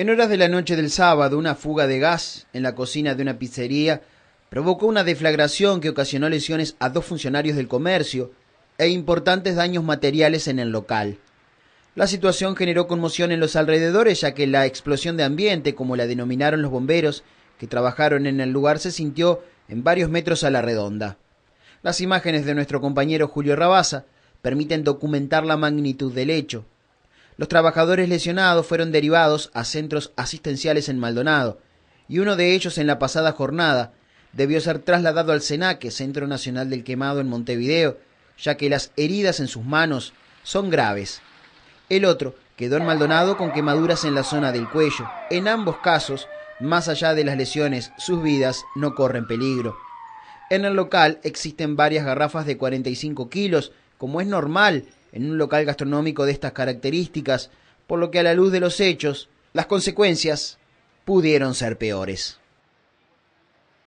En horas de la noche del sábado, una fuga de gas en la cocina de una pizzería provocó una deflagración que ocasionó lesiones a dos funcionarios del comercio e importantes daños materiales en el local. La situación generó conmoción en los alrededores ya que la explosión de ambiente, como la denominaron los bomberos que trabajaron en el lugar, se sintió en varios metros a la redonda. Las imágenes de nuestro compañero Julio Rabaza permiten documentar la magnitud del hecho. Los trabajadores lesionados fueron derivados a centros asistenciales en Maldonado, y uno de ellos en la pasada jornada debió ser trasladado al CENACE, Centro Nacional del Quemado en Montevideo, ya que las heridas en sus manos son graves. El otro quedó en Maldonado con quemaduras en la zona del cuello. En ambos casos, más allá de las lesiones, sus vidas no corren peligro. En el local existen varias garrafas de 45 kilos, como es normal en un local gastronómico de estas características, por lo que a la luz de los hechos, las consecuencias pudieron ser peores.